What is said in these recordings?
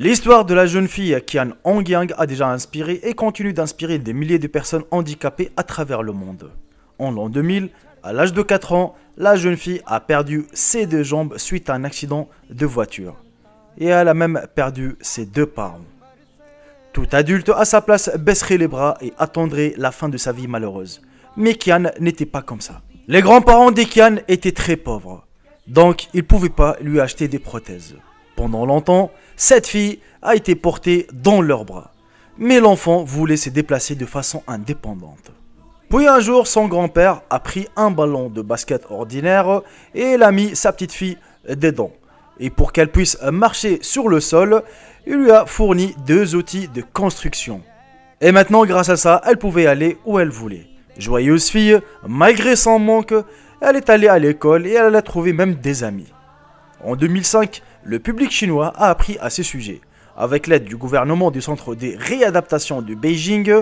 L'histoire de la jeune fille Kian Hongyang a déjà inspiré et continue d'inspirer des milliers de personnes handicapées à travers le monde. En l'an 2000, à l'âge de 4 ans, la jeune fille a perdu ses deux jambes suite à un accident de voiture. Et elle a même perdu ses deux parents. Tout adulte à sa place baisserait les bras et attendrait la fin de sa vie malheureuse. Mais Kian n'était pas comme ça. Les grands-parents d'Ekian étaient très pauvres. Donc, il ne pouvait pas lui acheter des prothèses. Pendant longtemps, cette fille a été portée dans leurs bras. Mais l'enfant voulait se déplacer de façon indépendante. Puis un jour, son grand-père a pris un ballon de basket ordinaire et l'a mis sa petite fille dedans. Et pour qu'elle puisse marcher sur le sol, il lui a fourni deux outils de construction. Et maintenant, grâce à ça, elle pouvait aller où elle voulait. Joyeuse fille, malgré son manque, elle est allée à l'école et elle a trouvé même des amis. En 2005, le public chinois a appris à ces sujets. Avec l'aide du gouvernement du Centre des réadaptations de Beijing,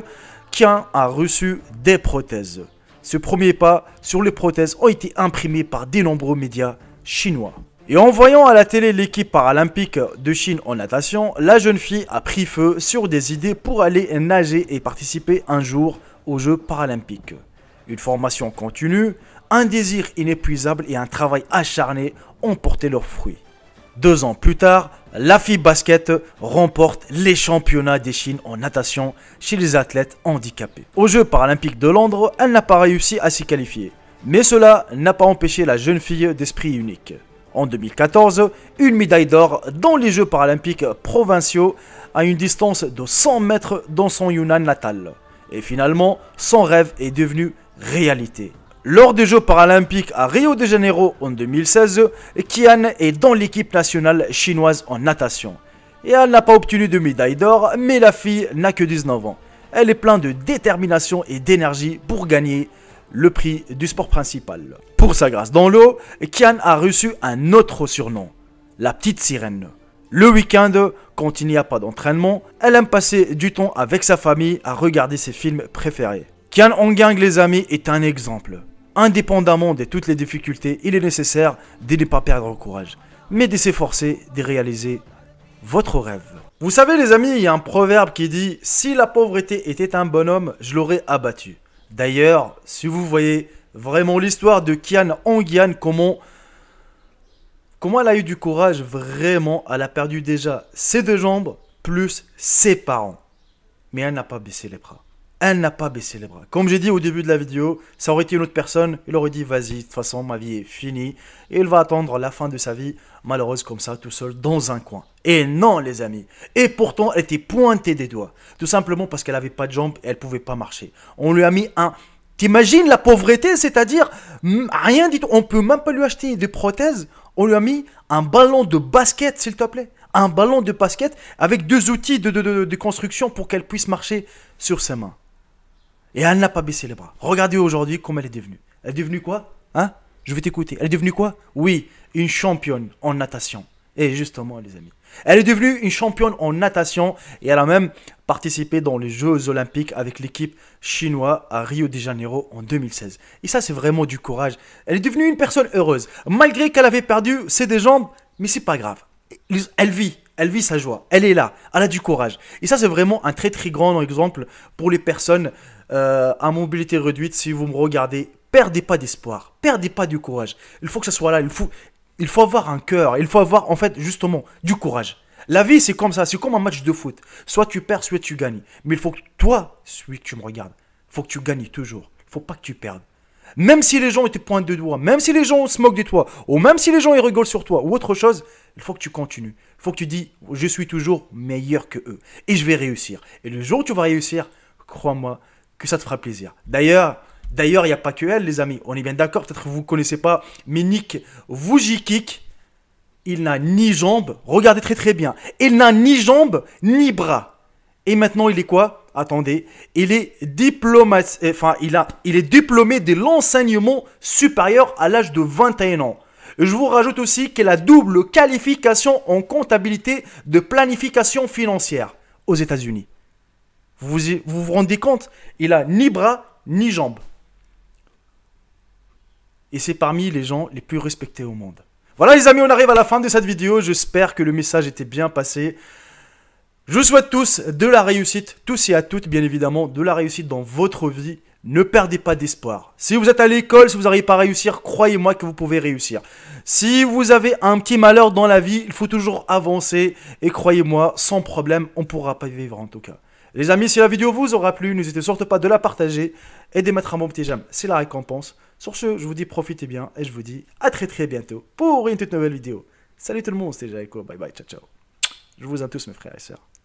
Qian a reçu des prothèses. Ce premier pas sur les prothèses ont été imprimés par de nombreux médias chinois. Et en voyant à la télé l'équipe paralympique de Chine en natation, la jeune fille a pris feu sur des idées pour aller nager et participer un jour aux Jeux paralympiques. Une formation continue, un désir inépuisable et un travail acharné ont porté leurs fruits. Deux ans plus tard, la fille Basket remporte les championnats des Chines en natation chez les athlètes handicapés. Aux Jeux paralympiques de Londres, elle n'a pas réussi à s'y qualifier. Mais cela n'a pas empêché la jeune fille d'esprit unique. En 2014, une médaille d'or dans les Jeux paralympiques provinciaux à une distance de 100 mètres dans son Yunnan natal. Et finalement, son rêve est devenu réalité. Lors des Jeux paralympiques à Rio de Janeiro en 2016, Kian est dans l'équipe nationale chinoise en natation. Et elle n'a pas obtenu de médaille d'or, mais la fille n'a que 19 ans. Elle est pleine de détermination et d'énergie pour gagner le prix du sport principal. Pour sa grâce dans l'eau, Kian a reçu un autre surnom, la petite sirène. Le week-end, quand il n'y a pas d'entraînement, elle aime passer du temps avec sa famille à regarder ses films préférés. Kian Ongang les amis est un exemple indépendamment de toutes les difficultés, il est nécessaire de ne pas perdre courage, mais de s'efforcer de réaliser votre rêve. Vous savez les amis, il y a un proverbe qui dit « Si la pauvreté était un bonhomme, je l'aurais abattu ». D'ailleurs, si vous voyez vraiment l'histoire de Kian Ongian, comment, comment elle a eu du courage, vraiment, elle a perdu déjà ses deux jambes, plus ses parents. Mais elle n'a pas baissé les bras elle n'a pas baissé les bras. Comme j'ai dit au début de la vidéo, ça aurait été une autre personne, il aurait dit vas-y, de toute façon ma vie est finie, et il va attendre la fin de sa vie, malheureuse comme ça, tout seul, dans un coin. Et non les amis, et pourtant elle était pointée des doigts, tout simplement parce qu'elle n'avait pas de jambes et elle pouvait pas marcher. On lui a mis un... T'imagines la pauvreté, c'est-à-dire mm, rien du tout, on peut même pas lui acheter des prothèses, on lui a mis un ballon de basket s'il te plaît un ballon de basket avec deux outils de construction pour qu'elle puisse marcher sur ses mains. Et elle n'a pas baissé les bras. Regardez aujourd'hui comment elle est devenue. Elle est devenue quoi Hein Je vais t'écouter. Elle est devenue quoi Oui, une championne en natation. Et justement, les amis. Elle est devenue une championne en natation et elle a même participé dans les Jeux olympiques avec l'équipe chinoise à Rio de Janeiro en 2016. Et ça, c'est vraiment du courage. Elle est devenue une personne heureuse. Malgré qu'elle avait perdu ses deux jambes, mais c'est pas grave. Elle vit elle vit sa joie, elle est là, elle a du courage. Et ça, c'est vraiment un très très grand exemple pour les personnes euh, à mobilité réduite. Si vous me regardez, perdez pas d'espoir, perdez pas du courage. Il faut que ça soit là, il faut, il faut avoir un cœur, il faut avoir en fait justement du courage. La vie, c'est comme ça, c'est comme un match de foot. Soit tu perds, soit tu gagnes. Mais il faut que toi, celui que tu me regardes, il faut que tu gagnes toujours. Il faut pas que tu perdes. Même si les gens te pointent de doigt, même si les gens se moquent de toi, ou même si les gens rigolent sur toi, ou autre chose, il faut que tu continues. Il faut que tu dis, je suis toujours meilleur que eux. Et je vais réussir. Et le jour où tu vas réussir, crois-moi que ça te fera plaisir. D'ailleurs, D'ailleurs, il n'y a pas que elle, les amis. On est bien d'accord, peut-être que vous ne connaissez pas, mais Nick Vujicic, il n'a ni jambes, regardez très très bien, il n'a ni jambes, ni bras. Et maintenant, il est quoi attendez, il est, euh, enfin, il a, il est diplômé de l'enseignement supérieur à l'âge de 21 ans. Je vous rajoute aussi qu'il a double qualification en comptabilité de planification financière aux États-Unis. Vous, vous vous rendez compte Il a ni bras ni jambes. Et c'est parmi les gens les plus respectés au monde. Voilà les amis, on arrive à la fin de cette vidéo. J'espère que le message était bien passé. Je vous souhaite tous de la réussite, tous et à toutes bien évidemment, de la réussite dans votre vie. Ne perdez pas d'espoir. Si vous êtes à l'école, si vous n'arrivez pas à réussir, croyez-moi que vous pouvez réussir. Si vous avez un petit malheur dans la vie, il faut toujours avancer. Et croyez-moi, sans problème, on ne pourra pas vivre en tout cas. Les amis, si la vidéo vous aura plu, n'hésitez surtout pas de la partager et de mettre un bon petit j'aime. C'est la récompense. Sur ce, je vous dis profitez bien et je vous dis à très très bientôt pour une toute nouvelle vidéo. Salut tout le monde, c'était Jaiko. Bye bye, ciao ciao. Je vous aime tous mes frères et sœurs.